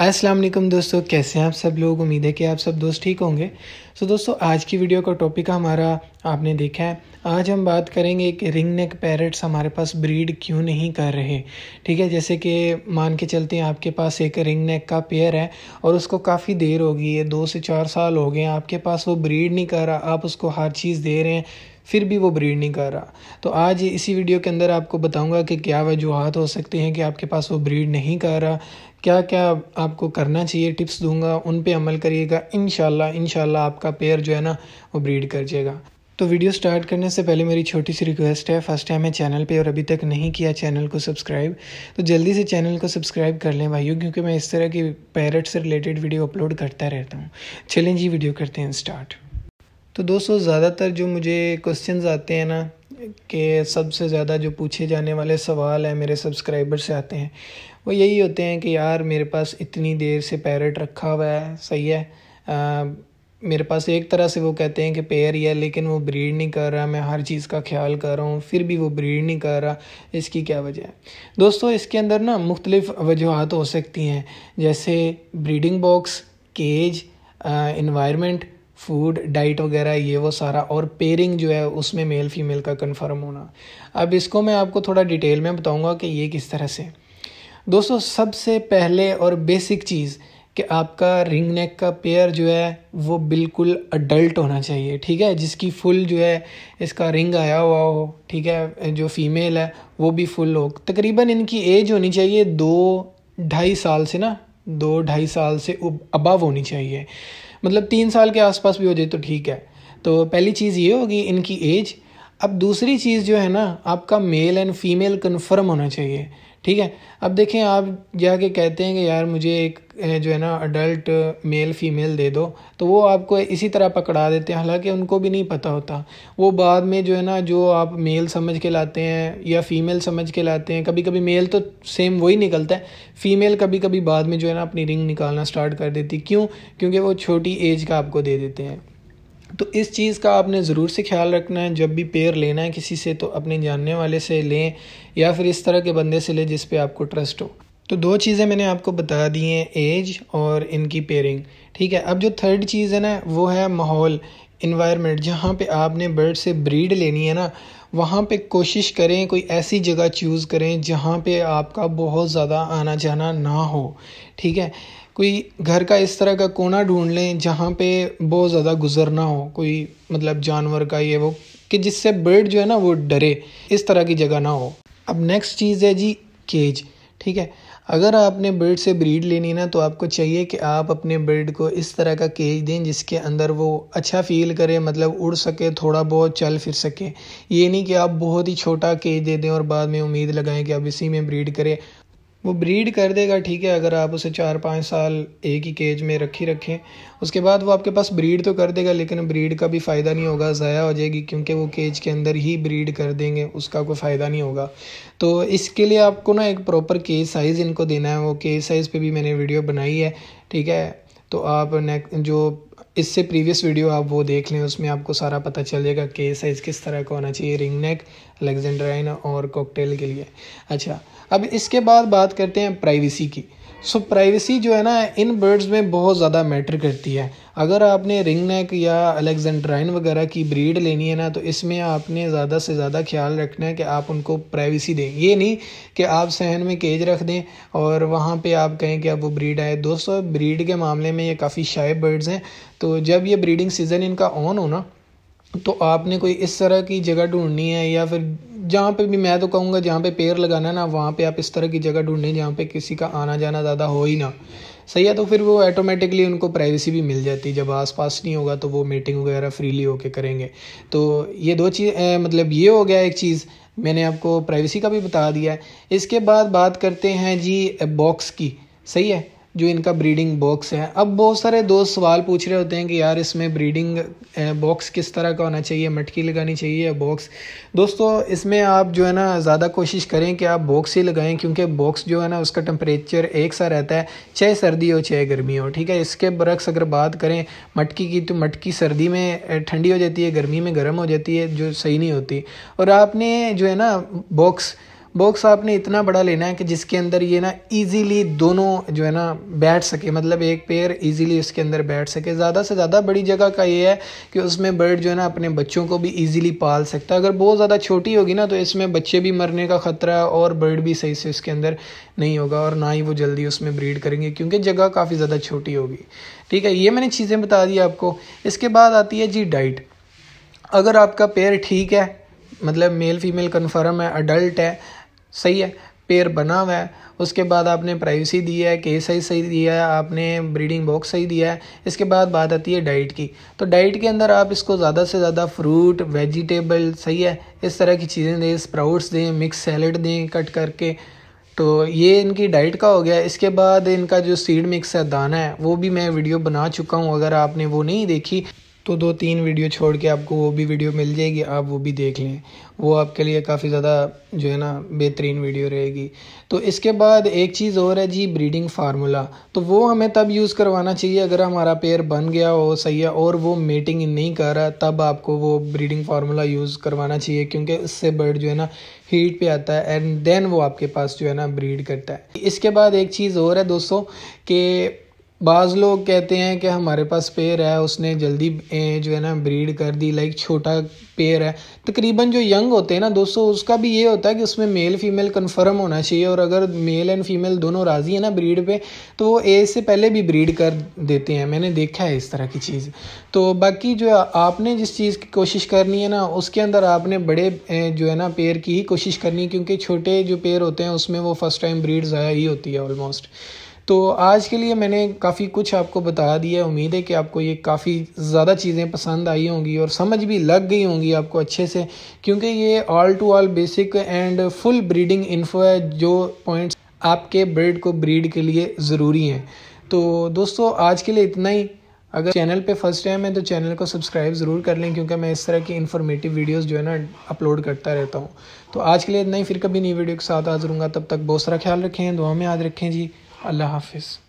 अस्सलाम वालेकुम दोस्तों कैसे हैं आप सब लोग उम्मीद है कि आप सब दोस्त ठीक होंगे सो तो so, दोस्तों आज की वीडियो का टॉपिक हमारा आपने देखा है आज हम बात करेंगे कि रिंग नेक पैरट्स हमारे पास ब्रीड क्यों नहीं कर रहे ठीक है जैसे कि मान के चलते हैं आपके पास एक रिंग नेक का पेयर है और उसको काफ़ी देर हो गई है दो से चार साल हो गए हैं आपके पास वो ब्रीड नहीं कर रहा आप उसको हर चीज़ दे रहे हैं फिर भी वो ब्रीड नहीं कर रहा तो आज इसी वीडियो के अंदर आपको बताऊंगा कि क्या वजूहत हो सकती हैं कि आपके पास वो ब्रीड नहीं कर रहा क्या क्या आपको करना चाहिए टिप्स दूंगा उन पे अमल करिएगा इन शाला आपका पेयर जो है ना वो ब्रीड कर जाएगा तो वीडियो स्टार्ट करने से पहले मेरी छोटी सी रिक्वेस्ट है फर्स्ट टाइम है चैनल पे और अभी तक नहीं किया चैनल को सब्सक्राइब तो जल्दी से चैनल को सब्सक्राइब कर लें भाइयों क्योंकि मैं इस तरह की पैरट से रिलेटेड वीडियो अपलोड करता रहता हूँ चलें जी वीडियो करते हैं स्टार्ट तो दोस्तों ज़्यादातर जो मुझे क्वेश्चन आते हैं ना कि सबसे ज़्यादा जो पूछे जाने वाले सवाल हैं मेरे सब्सक्राइबर से आते हैं वो यही होते हैं कि यार मेरे पास इतनी देर से पैरट रखा हुआ है सही है आ, मेरे पास एक तरह से वो कहते हैं कि पैर ही है लेकिन वो ब्रीड नहीं कर रहा मैं हर चीज़ का ख्याल कर रहा हूँ फिर भी वो ब्रीड नहीं कर रहा इसकी क्या वजह है दोस्तों इसके अंदर ना मुख्तलिफ वजूहत हो सकती हैं जैसे breeding box cage environment food diet वगैरह ये वो सारा और पेयरिंग जो है उसमें मेल फीमेल का कंफर्म होना अब इसको मैं आपको थोड़ा डिटेल में बताऊंगा कि ये किस तरह से दोस्तों सबसे पहले और बेसिक चीज़ कि आपका रिंग नेक का पेयर जो है वो बिल्कुल अडल्ट होना चाहिए ठीक है जिसकी फुल जो है इसका रिंग आया हुआ हो ठीक है जो फीमेल है वो भी फुल हो तकरीबन इनकी एज होनी चाहिए दो ढाई साल से ना दो ढाई साल से अबव होनी चाहिए मतलब तीन साल के आसपास भी हो जाए तो ठीक है तो पहली चीज़ ये होगी इनकी एज अब दूसरी चीज़ जो है ना आपका मेल एंड फीमेल कन्फर्म होना चाहिए ठीक है अब देखें आप जाके कहते हैं कि यार मुझे एक जो है ना अडल्ट मेल फीमेल दे दो तो वो आपको इसी तरह पकड़ा देते हैं हालांकि उनको भी नहीं पता होता वो बाद में जो है ना जो आप मेल समझ के लाते हैं या फीमेल समझ के लाते हैं कभी कभी मेल तो सेम वही निकलता है फीमेल कभी कभी बाद में जो है ना अपनी रिंग निकालना स्टार्ट कर देती क्यों क्योंकि वो छोटी एज का आपको दे देते हैं तो इस चीज़ का आपने ज़रूर से ख्याल रखना है जब भी पेयर लेना है किसी से तो अपने जानने वाले से लें या फिर इस तरह के बंदे से लें जिस पे आपको ट्रस्ट हो तो दो चीज़ें मैंने आपको बता दी हैं एज और इनकी पेयरिंग ठीक है अब जो थर्ड चीज़ है ना वो है माहौल इन्वायरमेंट जहाँ पे आपने बर्ड से ब्रीड लेनी है ना वहाँ पे कोशिश करें कोई ऐसी जगह चूज़ करें जहाँ पे आपका बहुत ज़्यादा आना जाना ना हो ठीक है कोई घर का इस तरह का कोना ढूंढ लें जहाँ पे बहुत ज़्यादा गुजरना हो कोई मतलब जानवर का ये वो कि जिससे बर्ड जो है ना वो डरे इस तरह की जगह ना हो अब नेक्स्ट चीज़ है जी केज ठीक है अगर आपने बर्ड से ब्रीड लेनी ना तो आपको चाहिए कि आप अपने बर्ड को इस तरह का केज दें जिसके अंदर वो अच्छा फील करे मतलब उड़ सके थोड़ा बहुत चल फिर सके ये नहीं कि आप बहुत ही छोटा केज दे दें और बाद में उम्मीद लगाएं कि आप इसी में ब्रीड करें वो ब्रीड कर देगा ठीक है अगर आप उसे चार पाँच साल एक ही केज में रखी रखें उसके बाद वो आपके पास ब्रीड तो कर देगा लेकिन ब्रीड का भी फ़ायदा नहीं होगा ज़ाया हो जाएगी क्योंकि वो केज के अंदर ही ब्रीड कर देंगे उसका कोई फ़ायदा नहीं होगा तो इसके लिए आपको ना एक प्रॉपर केज साइज़ इनको देना है वो केज साइज़ पर भी मैंने वीडियो बनाई है ठीक है तो आप नेक्स्ट जो इससे प्रीवियस वीडियो आप वो देख लें उसमें आपको सारा पता चलेगा के साइज़ किस तरह का होना चाहिए रिंग नेक अलेक्जेंड्राइन और कॉकटेल के लिए अच्छा अब इसके बाद बात करते हैं प्राइवेसी की सो so, प्राइवेसी जो है ना इन बर्ड्स में बहुत ज़्यादा मैटर करती है अगर आपने रिंग नेक या अलेक्जेंड्राइन वगैरह की ब्रीड लेनी है ना तो इसमें आपने ज़्यादा से ज़्यादा ख्याल रखना है कि आप उनको प्राइवेसी दें ये नहीं कि आप सहन में केज रख दें और वहाँ पे आप कहें कि अब वो ब्रीड आए दोस्तों ब्रीड के मामले में ये काफ़ी शाय बर्ड्स हैं तो जब ये ब्रीडिंग सीज़न इनका ऑन हो ना तो आपने कोई इस तरह की जगह ढूंढनी है या फिर जहाँ पे भी मैं तो कहूँगा जहाँ पे पेड़ लगाना है ना वहाँ पे आप इस तरह की जगह ढूंढें जहाँ पे किसी का आना जाना ज़्यादा हो ही ना सही है तो फिर वो ऑटोमेटिकली उनको प्राइवेसी भी मिल जाती है जब आस पास नहीं होगा तो वो मीटिंग वगैरह फ्रीली होके करेंगे तो ये दो चीज़ मतलब ये हो गया एक चीज़ मैंने आपको प्राइवेसी का भी बता दिया है इसके बाद बात करते हैं जी बॉक्स की सही है जो इनका ब्रीडिंग बॉक्स है अब बहुत सारे दोस्त सवाल पूछ रहे होते हैं कि यार इसमें ब्रीडिंग बॉक्स किस तरह का होना चाहिए मटकी लगानी चाहिए या बॉक्स दोस्तों इसमें आप जो है ना ज़्यादा कोशिश करें कि आप बॉक्स ही लगाएं क्योंकि बॉक्स जो है ना उसका टेम्परेचर एक सा रहता है चाहे सर्दी हो चाहे गर्मी हो ठीक है इसके बरक्स अगर बात करें मटकी की तो मटकी सर्दी में ठंडी हो जाती है गर्मी में गर्म हो जाती है जो सही नहीं होती और आपने जो है ना बॉक्स बॉक्स आपने इतना बड़ा लेना है कि जिसके अंदर ये ना इजीली दोनों जो है ना बैठ सके मतलब एक पेयर इजीली उसके अंदर बैठ सके ज़्यादा से ज़्यादा बड़ी जगह का ये है कि उसमें बर्ड जो है ना अपने बच्चों को भी इजीली पाल सकता है अगर बहुत ज़्यादा छोटी होगी ना तो इसमें बच्चे भी मरने का ख़तरा है और बर्ड भी सही से उसके अंदर नहीं होगा और ना ही वो जल्दी उसमें ब्रीड करेंगे क्योंकि जगह काफ़ी ज़्यादा छोटी होगी ठीक है ये मैंने चीज़ें बता दी आपको इसके बाद आती है जी डाइट अगर आपका पेयर ठीक है मतलब मेल फीमेल कन्फर्म है अडल्ट है सही है पेड़ बना हुआ है उसके बाद आपने प्राइवेसी दी है केस सही सही दिया है आपने ब्रीडिंग बॉक्स सही दिया है इसके बाद बात आती है डाइट की तो डाइट के अंदर आप इसको ज़्यादा से ज़्यादा फ्रूट वेजिटेबल सही है इस तरह की चीज़ें दें स्प्राउट्स दें मिक्स सैलड दें कट करके तो ये इनकी डाइट का हो गया इसके बाद इनका जो सीड मिक्स है दाना है वो भी मैं वीडियो बना चुका हूँ अगर आपने वो नहीं देखी तो दो तीन वीडियो छोड़ के आपको वो भी वीडियो मिल जाएगी आप वो भी देख लें वो आपके लिए काफ़ी ज़्यादा जो है ना बेहतरीन वीडियो रहेगी तो इसके बाद एक चीज़ और है जी ब्रीडिंग फार्मूला तो वो हमें तब यूज़ करवाना चाहिए अगर हमारा पेयर बन गया हो सही है और वो मेटिंग नहीं कर रहा तब आपको वो ब्रीडिंग फार्मूला यूज़ करवाना चाहिए क्योंकि उससे बर्ड जो है ना हीट पे आता है एंड देन वो आपके पास जो है ना ब्रीड करता है इसके बाद एक चीज़ और है दोस्तों कि बाज़ लोग कहते हैं कि हमारे पास पेड़ है उसने जल्दी जो है ना ब्रीड कर दी लाइक छोटा पेड़ है तकरीबन जो यंग होते हैं ना दोस्तों उसका भी ये होता है कि उसमें मेल फीमेल कंफर्म होना चाहिए और अगर मेल एंड फीमेल दोनों राज़ी है ना ब्रीड पे तो वो ए से पहले भी ब्रीड कर देते हैं मैंने देखा है इस तरह की चीज़ तो बाकी जो आपने जिस चीज़ की कोशिश करनी है ना उसके अंदर आपने बड़े जो है ना पेड़ की ही कोशिश करनी क्योंकि छोटे जो पेड़ होते हैं उसमें वो फर्स्ट टाइम ब्रीड ज़ाया ही होती है ऑलमोस्ट तो आज के लिए मैंने काफ़ी कुछ आपको बता दिया है उम्मीद है कि आपको ये काफ़ी ज़्यादा चीज़ें पसंद आई होंगी और समझ भी लग गई होंगी आपको अच्छे से क्योंकि ये all to all basic and full breeding info है जो पॉइंट्स आपके ब्रिड को ब्रीड के लिए ज़रूरी हैं तो दोस्तों आज के लिए इतना ही अगर चैनल पे फर्स्ट टाइम है तो चैनल को सब्सक्राइब ज़रूर कर लें क्योंकि मैं इस तरह की इन्फॉर्मेटिव वीडियोस जो है ना अपलोड करता रहता हूँ तो आज के लिए इतना ही फिर कभी नई वीडियो के साथ हाजिर हूँगा तब तक बहुत सारा ख्याल रखें दुआ में याद रखें जी अल्लाह हाफिज़